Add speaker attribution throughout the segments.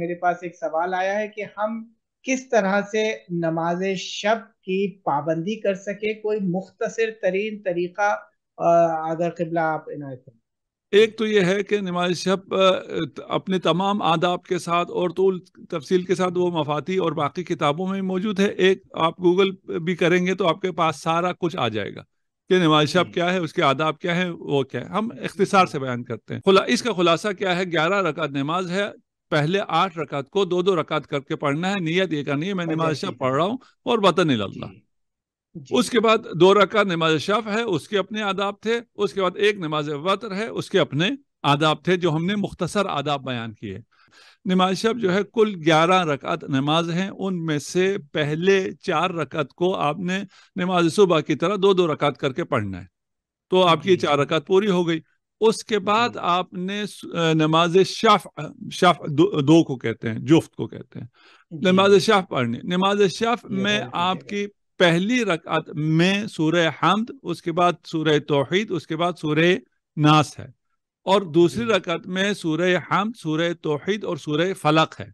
Speaker 1: मेरे पास एक सवाल आया है कि हम किस तरह से नमाज शब की पाबंदी कर सके कोई मुख्तर तरीन तरीका अगर किबला आप इनायत एक तो यह है कि नमाज शब अपने तमाम आदाब के साथ और तो तफसील के साथ वो मफाती और बाकी किताबों में मौजूद है एक आप गूगल भी करेंगे तो आपके पास सारा कुछ आ जाएगा कि नमाज शब हम्म। क्या है उसके आदाब क्या है वो क्या है हम इख्तिसार से बयान करते हैं खुला इसका खुलासा क्या है ग्यारह रकत नमाज है पहले आठ रकात को दो दो रकात करके पढ़ना है नियत ये करनी है मैं नमाज शाह पढ़ रहा हूँ और वतन अल्लाह उसके बाद दो रकात नमाज शफ है उसके अपने आदाब थे उसके बाद एक नमाज वतर है उसके अपने आदाब थे जो हमने मुख्तसर आदाब बयान किए नमाज शब जो है कुल ग्यारह रकात नमाज हैं उनमें से पहले चार रकात को आपने नमाज सुबह की तरह दो दो रकात करके पढ़ना है तो आपकी चार रकात पूरी हो गई उसके बाद हम्म। आपने नमाज शफ शफ दो, दो को कहते हैं जुफ्त को कहते हैं नमाज शफ पढ़नी नमाज शफ में तो आपकी पहली रकात में सूर्य हमद उसके बाद सूर्य तोहहीद उसके बाद सूर्य नास है और दूसरी हम्म। रकात में सूर्य हमद सूर्य तोहहीद और सूर्य फलक है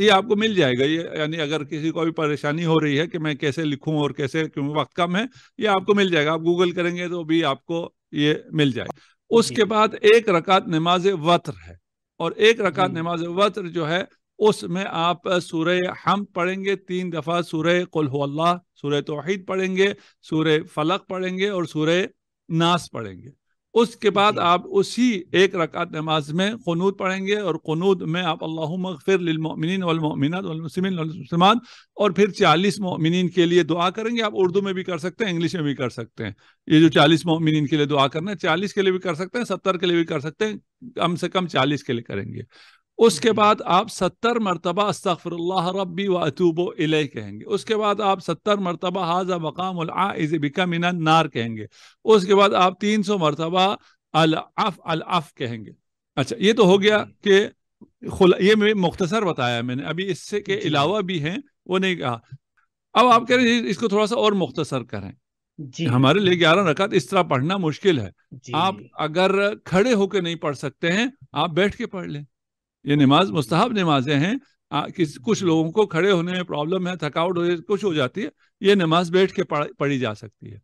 Speaker 1: ये आपको मिल जाएगा ये यानी अगर किसी को भी परेशानी हो रही है कि मैं कैसे लिखूं और कैसे क्योंकि वक्त कम है ये आपको मिल जाएगा आप गूगल करेंगे तो भी आपको ये मिल जाएगा उसके बाद एक रकात नमाज वत्र है और एक रकात नमाज वत्र जो है उसमें आप सूर्य हम पढ़ेंगे तीन दफ़ा सूर्य कुल्ला सूर्य तोहहीद पढ़ेंगे सूर्य फलक पढ़ेंगे और सूर्य नास पढ़ेंगे उसके बाद आप उसी एक रकात नमाज में खनूद पढ़ेंगे और खनूद में आप अल्लाह मिन वलमिनतमसलमात और फिर चालीस मोमिन के लिए दुआ करेंगे आप उर्दू में भी कर सकते हैं इंग्लिश में भी कर सकते हैं ये जो चालीस मोमिन के लिए दुआ करना है चालीस के लिए भी कर सकते हैं सत्तर के लिए भी कर सकते हैं कम से कम चालीस के लिए करेंगे उसके बाद आप सत्तर मरतबा अस्तफ़र रबी व अतूबो इले कहेंगे उसके बाद आप सत्तर मरतबा हाजा मकाम बिका मिना नार कहेंगे उसके बाद आप तीन सौ मरतबा अलअफ़ अलअफ़ कहेंगे अच्छा ये तो हो गया कि ये मैं मुख्तसर बताया मैंने अभी इससे के अलावा भी हैं वो नहीं कहा अब आप कह रहे हैं इसको थोड़ा सा और मुख्तसर करें जी। हमारे लिए ग्यारह रकात इस तरह पढ़ना मुश्किल है आप अगर खड़े होकर नहीं पढ़ सकते हैं आप बैठ के पढ़ लें ये नमाज मुस्तहब नमाजें हैं किस कुछ लोगों को खड़े होने में प्रॉब्लम है थकावट हो कुछ हो जाती है ये नमाज बैठ के पढ़ी जा सकती है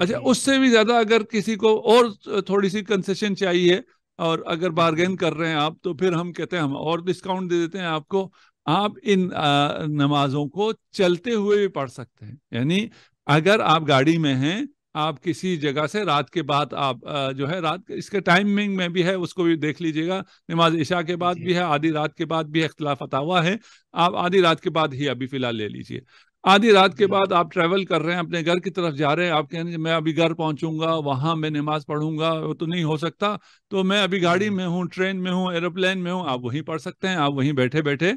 Speaker 1: अच्छा उससे भी ज्यादा अगर किसी को और थोड़ी सी कंसेशन चाहिए और अगर बार्गेन कर रहे हैं आप तो फिर हम कहते हैं हम और डिस्काउंट दे देते हैं आपको आप इन आ, नमाजों को चलते हुए भी पढ़ सकते हैं यानी अगर आप गाड़ी में हैं आप किसी जगह से रात के बाद आप जो है रात इसके टाइमिंग में भी है उसको भी देख लीजिएगा नमाज ईशा के बाद भी है आधी रात के बाद भी अख्तिलाफ अता हुआ है आप आधी रात के बाद ही अभी फ़िलहाल ले लीजिए आधी रात के बाद आप ट्रैवल कर रहे हैं अपने घर की तरफ जा रहे हैं आप कह रहे हैं मैं अभी घर पहुंचूंगा वहां मैं नमाज पढ़ूंगा वो तो नहीं हो सकता तो मैं अभी गाड़ी में हूँ ट्रेन में हूँ एरोप्लेन में हूँ आप वहीं पढ़ सकते हैं आप वहीं बैठे बैठे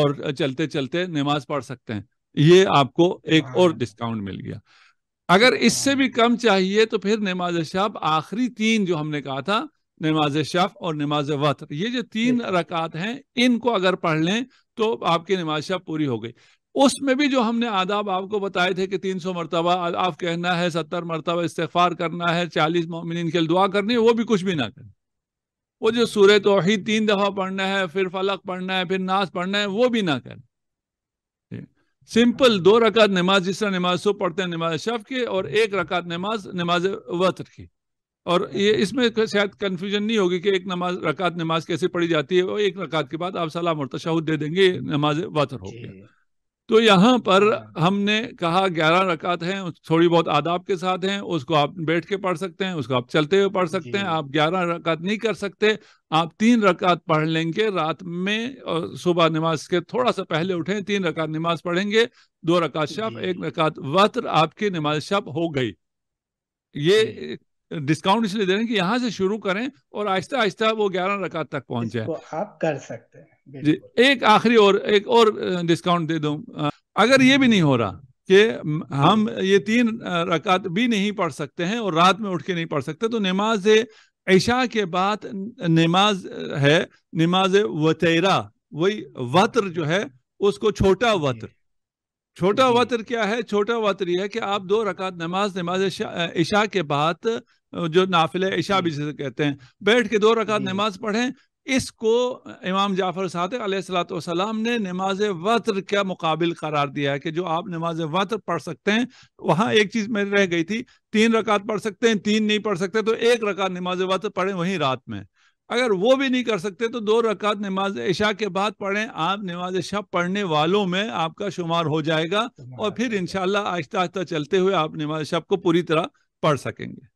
Speaker 1: और चलते चलते नमाज पढ़ सकते हैं ये आपको एक और डिस्काउंट हाँ। मिल गया अगर इससे भी कम चाहिए तो फिर नमाज शाब आखिरी तीन जो हमने कहा था नमाज शफ और नमाज वत्र ये जो तीन रकात हैं इनको अगर पढ़ लें तो आपकी नमाज शाह पूरी हो गई उसमें भी जो हमने आदाब आपको बताए थे कि 300 सौ मरतबा आप कहना है 70 मरतबा इस्तफार करना है 40 मोमिन के लिए दुआ करनी है वो भी कुछ भी ना करें वो जो सूर्य तो तीन दफ़ा पढ़ना है फिर फलक पढ़ना है फिर नाश पढ़ना है वो भी ना करें सिंपल दो रकात नमाज जिस तरह नमाज सो पढ़ते हैं नमाज शफ की और एक रकात नमाज नमाज वतर की और ये इसमें शायद कन्फ्यूजन नहीं होगी कि एक नमाज रकात नमाज कैसे पढ़ी जाती है और एक रकात के बाद आप सलाम और तशाह दे देंगे नमाज वतर हो गया तो यहाँ पर हमने कहा ग्यारह रकात हैं थोड़ी बहुत आदाब के साथ हैं उसको आप बैठ के पढ़ सकते हैं उसको आप चलते हुए पढ़ सकते हैं आप ग्यारह रकात नहीं कर सकते आप तीन रकात पढ़ लेंगे रात में और सुबह नमाज के थोड़ा सा पहले उठें तीन रकात नमाज पढ़ेंगे दो रकात शब एक रकात वत्र आपकी नमाज शब हो गई ये डिस्काउंट इसलिए दे रहे हैं कि यहाँ से शुरू करें और आहिस्ता आहिस्ता वो ग्यारह रकात तक पहुंचे आप कर सकते हैं जी एक आखिरी और एक और डिस्काउंट दे दूं अगर ये भी नहीं हो रहा कि हम ये तीन रकात भी नहीं पढ़ सकते हैं और रात में उठ के नहीं पढ़ सकते तो नमाज ऐशा के बाद नमाज है नमाज वतेरा वही वत्र जो है उसको छोटा वत्र छोटा वत्र क्या है छोटा वत्र यह है कि आप दो रकात नमाज नमाज ऐशा के बाद जो नाफिले ईशा भी जिसे कहते हैं बैठ के दो रकात नमाज पढ़ें इसको इमाम जाफ़र सदक सलाम ने नमाज वत्र का मुकाबिल करार दिया है कि जो आप नमाज वत्र पढ़ सकते हैं वहाँ एक चीज़ मेरी रह गई थी तीन रकात पढ़ सकते हैं तीन नहीं पढ़ सकते तो एक रकात नमाज वत्र पढ़ें वहीं रात में अगर वो भी नहीं कर सकते तो दो रकात नमाज ऐशा के बाद पढ़ें आप नमाज शब पढ़ने वालों में आपका शुमार हो जाएगा और फिर इनशाला आहिस्ता आहिस्ता चलते हुए आप नमाज शब को पूरी तरह पढ़ सकेंगे